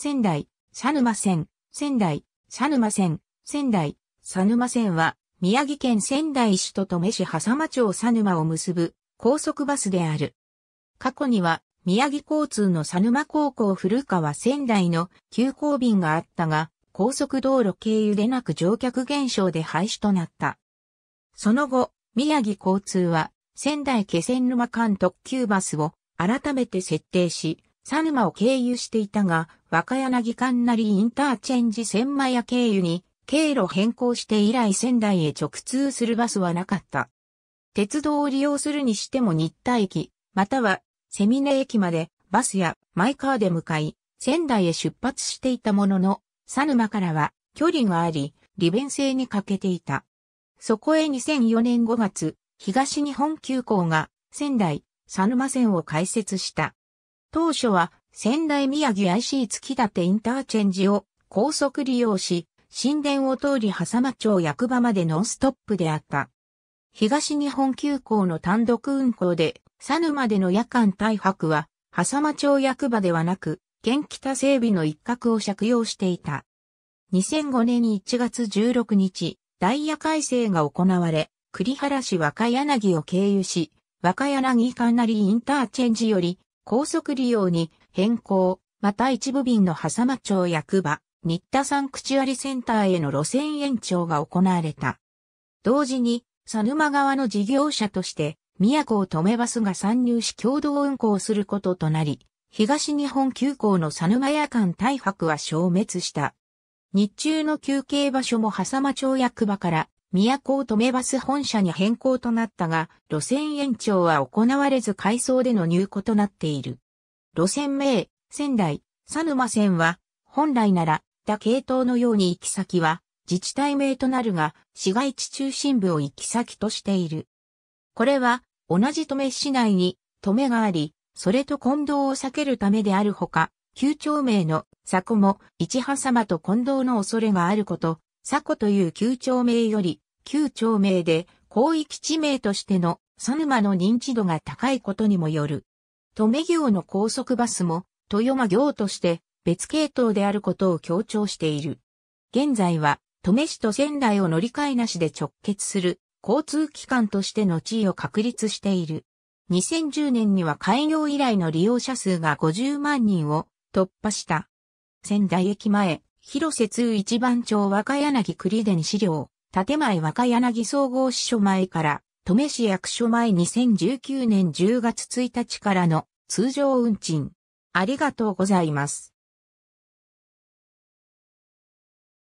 仙台、佐沼線、仙台、佐沼線、仙台、佐沼線は、宮城県仙台市と留め市波間町佐沼を結ぶ高速バスである。過去には、宮城交通の佐沼高校古川仙台の急行便があったが、高速道路経由でなく乗客減少で廃止となった。その後、宮城交通は仙台気仙沼間特急バスを改めて設定し、佐沼を経由していたが、若柳館なりインターチェンジ千枚屋経由に、経路変更して以来仙台へ直通するバスはなかった。鉄道を利用するにしても新田駅、または、セミネ駅まで、バスやマイカーで向かい、仙台へ出発していたものの、佐沼からは距離があり、利便性に欠けていた。そこへ2004年5月、東日本急行が仙台、佐沼線を開設した。当初は仙台宮城 IC 月立インターチェンジを高速利用し、神殿を通り狭間町役場までノンストップであった。東日本急行の単独運行で、佐沼での夜間大泊は、狭間町役場ではなく、県北整備の一角を借用していた。2005年1月16日、ダイヤ改正が行われ、栗原市若柳を経由し、若柳カナリインターチェンジより高速利用に変更、また一部便の狭間町役場、新田山口割センターへの路線延長が行われた。同時に、佐沼側の事業者として、宮古を止めバスが参入し共同運行することとなり、東日本急行の佐沼夜間大白は消滅した。日中の休憩場所も狭間町役場から都を止めバス本社に変更となったが、路線延長は行われず改装での入庫となっている。路線名、仙台、佐沼線は、本来なら、他系統のように行き先は、自治体名となるが、市街地中心部を行き先としている。これは、同じ止め市内に、止めがあり、それと混同を避けるためであるほか、旧町名の、佐古も、市葉様と混同の恐れがあること、佐古という旧町名より、旧町名で広域地名としての佐沼の認知度が高いことにもよる。止め行の高速バスも、豊間行として別系統であることを強調している。現在は、登米市と仙台を乗り換えなしで直結する交通機関としての地位を確立している。2010年には開業以来の利用者数が50万人を突破した。仙台駅前、広瀬通一番町若柳栗田に資料、建前若柳総合支所前から、登米市役所前2019年10月1日からの通常運賃。ありがとうございます。